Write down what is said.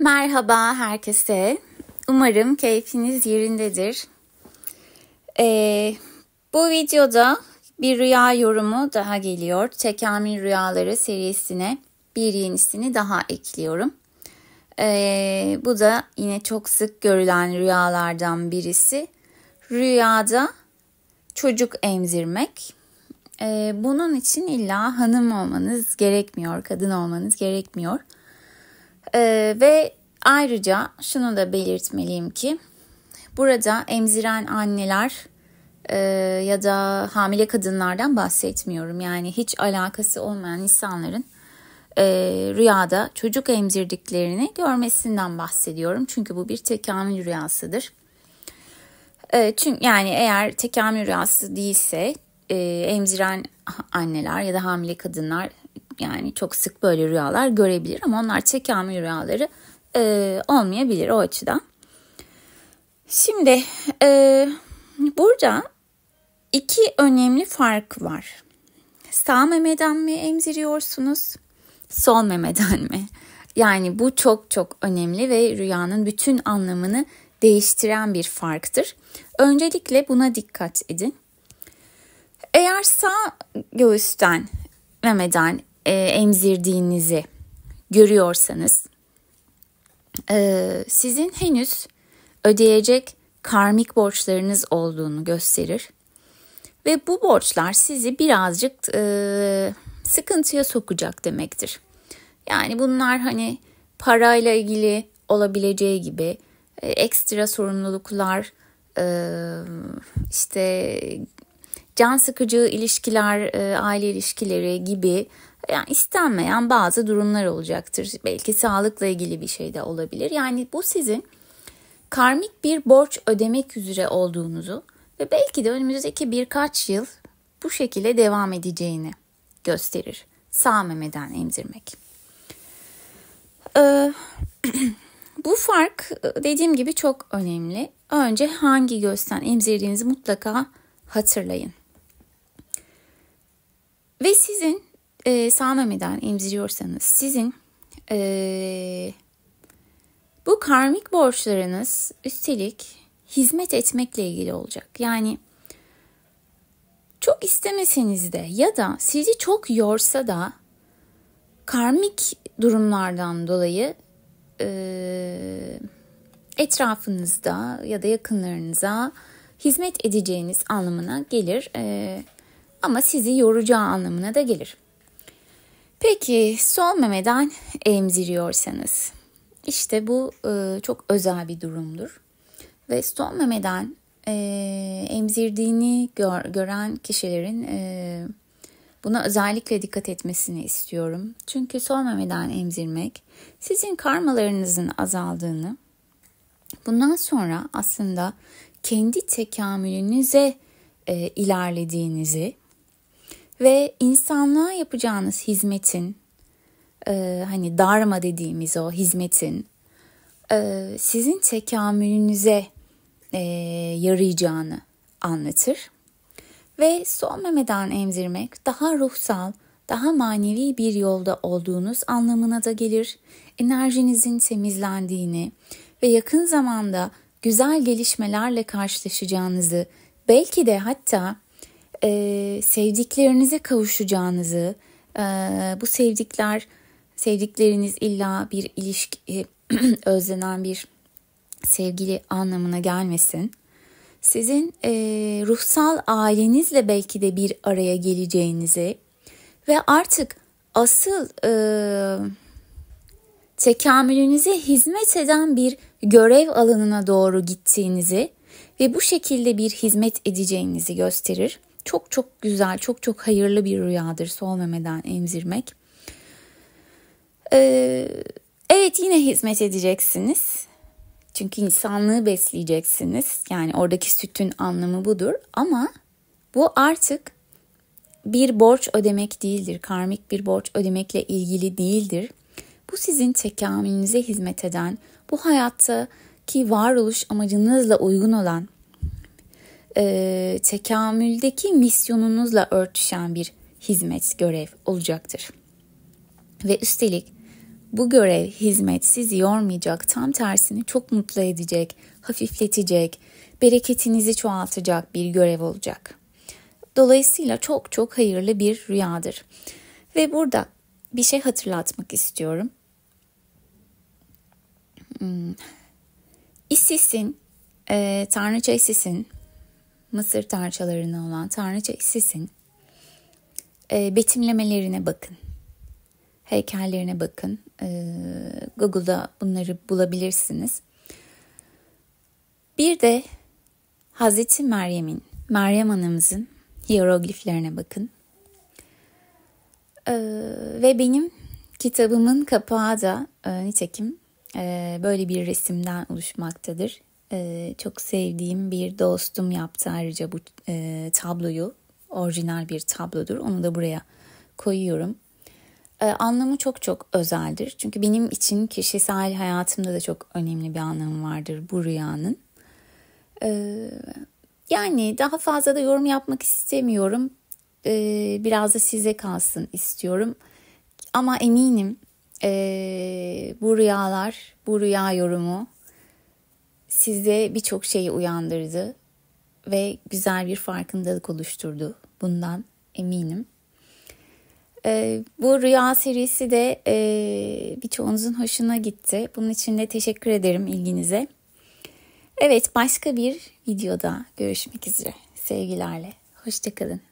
Merhaba herkese. Umarım keyfiniz yerindedir. Ee, bu videoda bir rüya yorumu daha geliyor. Tekamül Rüyaları serisine bir yenisini daha ekliyorum. Ee, bu da yine çok sık görülen rüyalardan birisi. Rüyada çocuk emzirmek. Ee, bunun için illa hanım olmanız gerekmiyor, kadın olmanız gerekmiyor. Ee, ve ayrıca şunu da belirtmeliyim ki burada emziren anneler e, ya da hamile kadınlardan bahsetmiyorum. Yani hiç alakası olmayan insanların e, rüyada çocuk emzirdiklerini görmesinden bahsediyorum. Çünkü bu bir tekamül rüyasıdır. E, çünkü yani eğer tekamül rüyası değilse e, emziren anneler ya da hamile kadınlar yani çok sık böyle rüyalar görebilir ama onlar çekami rüyaları e, olmayabilir o açıdan. Şimdi e, burada iki önemli fark var. Sağ memeden mi emziriyorsunuz? Sol memeden mi? Yani bu çok çok önemli ve rüyanın bütün anlamını değiştiren bir farktır. Öncelikle buna dikkat edin. Eğer sağ göğüsten memeden e, emzirdiğinizi görüyorsanız e, sizin henüz ödeyecek karmik borçlarınız olduğunu gösterir. Ve bu borçlar sizi birazcık e, sıkıntıya sokacak demektir. Yani bunlar hani parayla ilgili olabileceği gibi e, ekstra sorumluluklar, e, işte can sıkıcı ilişkiler, e, aile ilişkileri gibi yani istenmeyen bazı durumlar olacaktır. Belki sağlıkla ilgili bir şey de olabilir. Yani bu sizin karmik bir borç ödemek üzere olduğunuzu ve belki de önümüzdeki birkaç yıl bu şekilde devam edeceğini gösterir. Sağ memeden emzirmek. Ee, bu fark e, dediğim gibi çok önemli. Önce hangi gözden emzirdiğinizi mutlaka hatırlayın. Ve sizin e, ee, Sanami'den emziriyorsanız sizin e, bu karmik borçlarınız üstelik hizmet etmekle ilgili olacak. Yani çok istemeseniz de ya da sizi çok yorsa da karmik durumlardan dolayı e, etrafınızda ya da yakınlarınıza hizmet edeceğiniz anlamına gelir. E, ama sizi yoracağı anlamına da gelir. Peki memeden emziriyorsanız işte bu e, çok özel bir durumdur. Ve solmemeden e, emzirdiğini gör, gören kişilerin e, buna özellikle dikkat etmesini istiyorum. Çünkü memeden emzirmek sizin karmalarınızın azaldığını, bundan sonra aslında kendi tekamülünüze e, ilerlediğinizi ve insanlığa yapacağınız hizmetin e, hani darma dediğimiz o hizmetin e, sizin tekamülünüze e, yarayacağını anlatır ve son memeden emzirmek daha ruhsal, daha manevi bir yolda olduğunuz anlamına da gelir. Enerjinizin temizlendiğini ve yakın zamanda güzel gelişmelerle karşılaşacağınızı, belki de hatta e, sevdiklerinize kavuşacağınızı, e, bu sevdikler, sevdikleriniz illa bir ilişki, özlenen bir sevgili anlamına gelmesin. Sizin e, ruhsal ailenizle belki de bir araya geleceğinizi ve artık asıl e, tekamülünüze hizmet eden bir görev alanına doğru gittiğinizi ve bu şekilde bir hizmet edeceğinizi gösterir çok çok güzel, çok çok hayırlı bir rüyadır sol memeden emzirmek. Ee, evet yine hizmet edeceksiniz. Çünkü insanlığı besleyeceksiniz. Yani oradaki sütün anlamı budur. Ama bu artık bir borç ödemek değildir. Karmik bir borç ödemekle ilgili değildir. Bu sizin tekamülünüze hizmet eden, bu hayattaki varoluş amacınızla uygun olan e, tekamüldeki misyonunuzla örtüşen bir hizmet görev olacaktır. Ve üstelik bu görev hizmet sizi yormayacak, tam tersini çok mutlu edecek, hafifletecek, bereketinizi çoğaltacak bir görev olacak. Dolayısıyla çok çok hayırlı bir rüyadır. Ve burada bir şey hatırlatmak istiyorum. Hmm. Isis'in, e, Tanrıça Isis'in Mısır tarçalarına olan tanrıça Isis'in e, betimlemelerine bakın. Heykellerine bakın. E, Google'da bunları bulabilirsiniz. Bir de Hazreti Meryem'in, Meryem Anamızın hierogliflerine bakın. E, ve benim kitabımın kapağı da e, nitekim e, böyle bir resimden oluşmaktadır. Ee, çok sevdiğim bir dostum yaptı ayrıca bu e, tabloyu. Orijinal bir tablodur. Onu da buraya koyuyorum. E, anlamı çok çok özeldir. Çünkü benim için kişisel hayatımda da çok önemli bir anlamı vardır bu rüyanın. E, yani daha fazla da yorum yapmak istemiyorum. E, biraz da size kalsın istiyorum. Ama eminim e, bu rüyalar, bu rüya yorumu sizde birçok şeyi uyandırdı ve güzel bir farkındalık oluşturdu. Bundan eminim. E, bu rüya serisi de e, birçoğunuzun hoşuna gitti. Bunun için de teşekkür ederim ilginize. Evet başka bir videoda görüşmek üzere. Sevgilerle. Hoşçakalın.